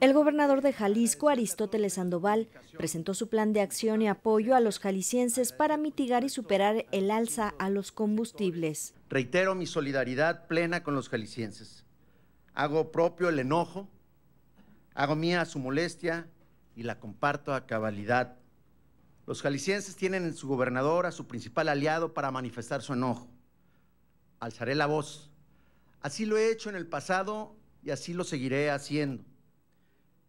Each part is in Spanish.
El gobernador de Jalisco, Aristóteles Sandoval, presentó su plan de acción y apoyo a los jaliscienses para mitigar y superar el alza a los combustibles. Reitero mi solidaridad plena con los jaliscienses. Hago propio el enojo, hago mía su molestia y la comparto a cabalidad. Los jaliscienses tienen en su gobernador a su principal aliado para manifestar su enojo. Alzaré la voz. Así lo he hecho en el pasado y así lo seguiré haciendo.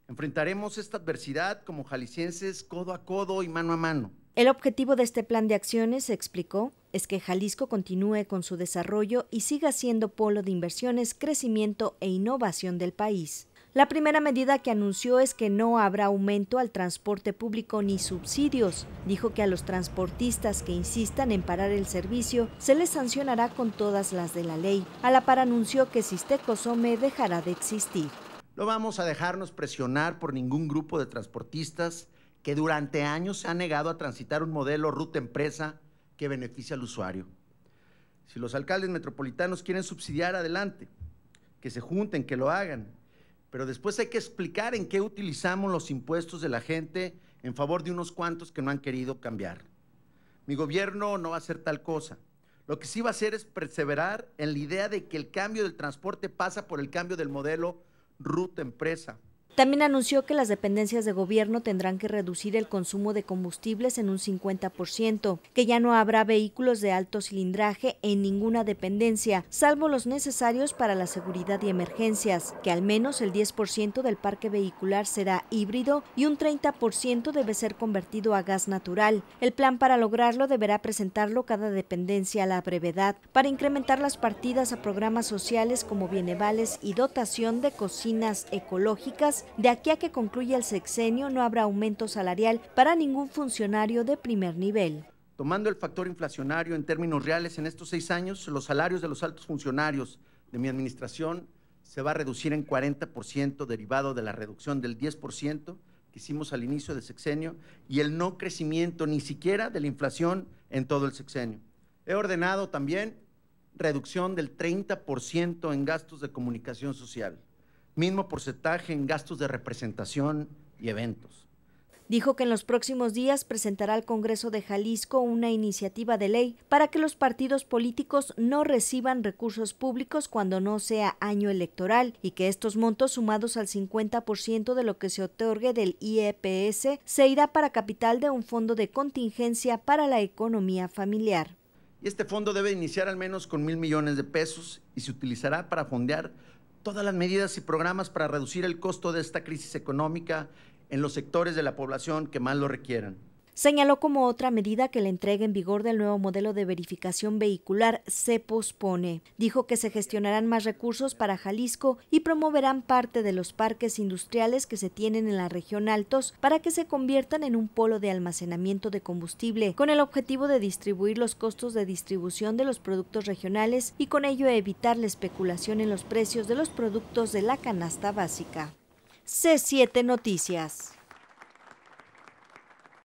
Enfrentaremos esta adversidad como jaliscienses codo a codo y mano a mano. El objetivo de este plan de acciones, explicó, es que Jalisco continúe con su desarrollo y siga siendo polo de inversiones, crecimiento e innovación del país. La primera medida que anunció es que no habrá aumento al transporte público ni subsidios. Dijo que a los transportistas que insistan en parar el servicio se les sancionará con todas las de la ley. A la par anunció que Sistecosome dejará de existir. No vamos a dejarnos presionar por ningún grupo de transportistas que durante años se ha negado a transitar un modelo ruta empresa que beneficia al usuario. Si los alcaldes metropolitanos quieren subsidiar, adelante, que se junten, que lo hagan. Pero después hay que explicar en qué utilizamos los impuestos de la gente en favor de unos cuantos que no han querido cambiar. Mi gobierno no va a hacer tal cosa. Lo que sí va a hacer es perseverar en la idea de que el cambio del transporte pasa por el cambio del modelo Ruta Empresa, también anunció que las dependencias de gobierno tendrán que reducir el consumo de combustibles en un 50%, que ya no habrá vehículos de alto cilindraje en ninguna dependencia, salvo los necesarios para la seguridad y emergencias, que al menos el 10% del parque vehicular será híbrido y un 30% debe ser convertido a gas natural. El plan para lograrlo deberá presentarlo cada dependencia a la brevedad para incrementar las partidas a programas sociales como bienevales y dotación de cocinas ecológicas de aquí a que concluya el sexenio no habrá aumento salarial para ningún funcionario de primer nivel. Tomando el factor inflacionario en términos reales en estos seis años, los salarios de los altos funcionarios de mi administración se va a reducir en 40% derivado de la reducción del 10% que hicimos al inicio del sexenio y el no crecimiento ni siquiera de la inflación en todo el sexenio. He ordenado también reducción del 30% en gastos de comunicación social mismo porcentaje en gastos de representación y eventos. Dijo que en los próximos días presentará al Congreso de Jalisco una iniciativa de ley para que los partidos políticos no reciban recursos públicos cuando no sea año electoral y que estos montos sumados al 50% de lo que se otorgue del IEPS se irá para capital de un fondo de contingencia para la economía familiar. Este fondo debe iniciar al menos con mil millones de pesos y se utilizará para fondear todas las medidas y programas para reducir el costo de esta crisis económica en los sectores de la población que más lo requieran señaló como otra medida que la entrega en vigor del nuevo modelo de verificación vehicular se pospone. Dijo que se gestionarán más recursos para Jalisco y promoverán parte de los parques industriales que se tienen en la región Altos para que se conviertan en un polo de almacenamiento de combustible, con el objetivo de distribuir los costos de distribución de los productos regionales y con ello evitar la especulación en los precios de los productos de la canasta básica. C7 Noticias.